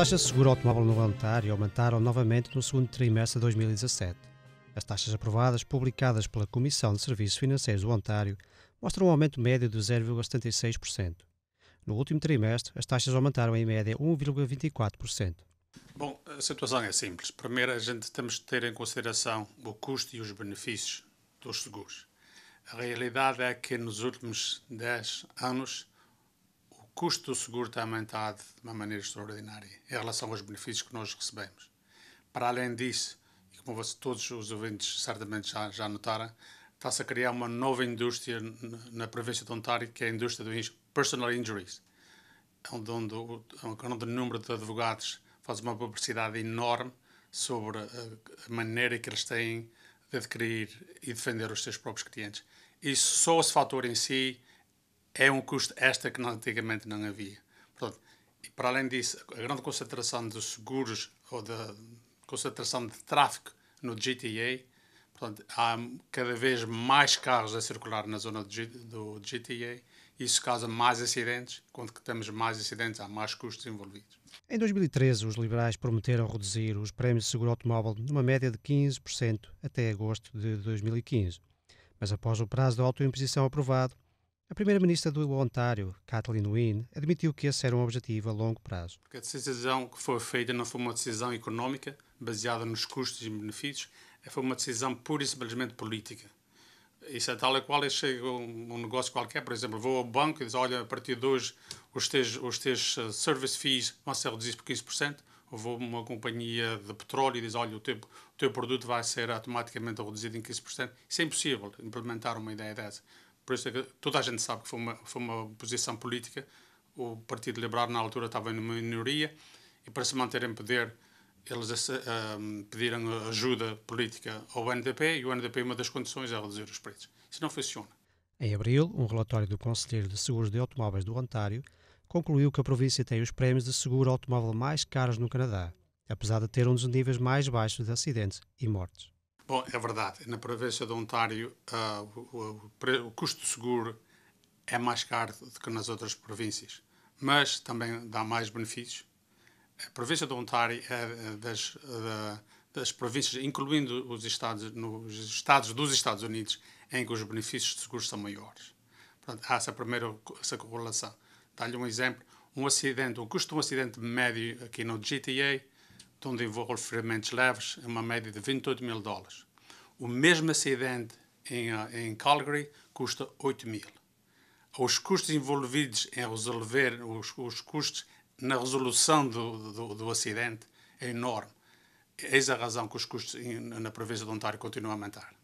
taxa de seguro automóvel no voluntário aumentaram novamente no segundo trimestre de 2017. As taxas aprovadas, publicadas pela Comissão de Serviços Financeiros do Ontário, mostram um aumento médio de 0,76%. No último trimestre, as taxas aumentaram em média 1,24%. Bom, a situação é simples. Primeiro, a gente temos de ter em consideração o custo e os benefícios dos seguros. A realidade é que nos últimos 10 anos custo do seguro tem aumentado de uma maneira extraordinária em relação aos benefícios que nós recebemos. Para além disso, e como todos os ouvintes certamente já, já notaram, está-se a criar uma nova indústria na província de Ontário, que é a indústria do personal injuries, é onde, onde, um grande número de advogados faz uma publicidade enorme sobre a, eh, a maneira que eles têm de adquirir e defender os seus próprios clientes. Isso só esse fator em si é um custo extra que antigamente não havia. Portanto, e para além disso, a grande concentração dos seguros ou da concentração de tráfego no GTA, portanto, há cada vez mais carros a circular na zona do GTA. Isso causa mais acidentes. Quando temos mais acidentes, há mais custos envolvidos. Em 2013, os liberais prometeram reduzir os prémios de seguro automóvel numa média de 15% até agosto de 2015. Mas após o prazo da autoimposição aprovado, a primeira-ministra do Ontário, Kathleen Wynne, admitiu que esse era um objetivo a longo prazo. Porque a decisão que foi feita não foi uma decisão económica, baseada nos custos e benefícios, é foi uma decisão pura e simplesmente política. Isso é tal e qual chega um, um negócio qualquer, por exemplo, vou ao banco e diz, olha, a partir de hoje os teus, os teus eh, service fees vão ser reduzidos por 15%, ou vou a uma companhia de petróleo e diz, olha, o teu, o teu produto vai ser automaticamente reduzido em 15%. Isso é impossível, implementar uma ideia dessa. Por isso é que toda a gente sabe que foi uma, foi uma posição política. O Partido Liberal, na altura, estava em minoria e, para se manter em poder, eles ehm, pediram ajuda política ao NDP e o NDP, uma das condições, é reduzir os preços. Isso não funciona. Em abril, um relatório do Conselheiro de Seguros de Automóveis do Ontário concluiu que a província tem os prémios de seguro automóvel mais caros no Canadá, apesar de ter um dos níveis mais baixos de acidentes e mortes. Bom, é verdade. Na província de Ontário, uh, ah, o, o, o, custo seguro é mais caro do que nas outras províncias, mas também dá mais benefícios. A província de Ontário é, é das, das províncias, incluindo os estados, nos estados dos Estados Unidos, em que os benefícios de seguro são maiores. Portanto, há essa primeira essa correlação. Dá-lhe um exemplo. Um acidente, o custo de um acidente médio aqui no GTA onde envolve ferimentos leves, é uma média de 28 mil dólares. O mesmo acidente em, ah, em Calgary custa 8 mil. Os custos envolvidos em resolver, os, os custos na resolução do, do, do, acidente é enorme. Eis a razão que os custos na província de Ontário continuam a aumentar.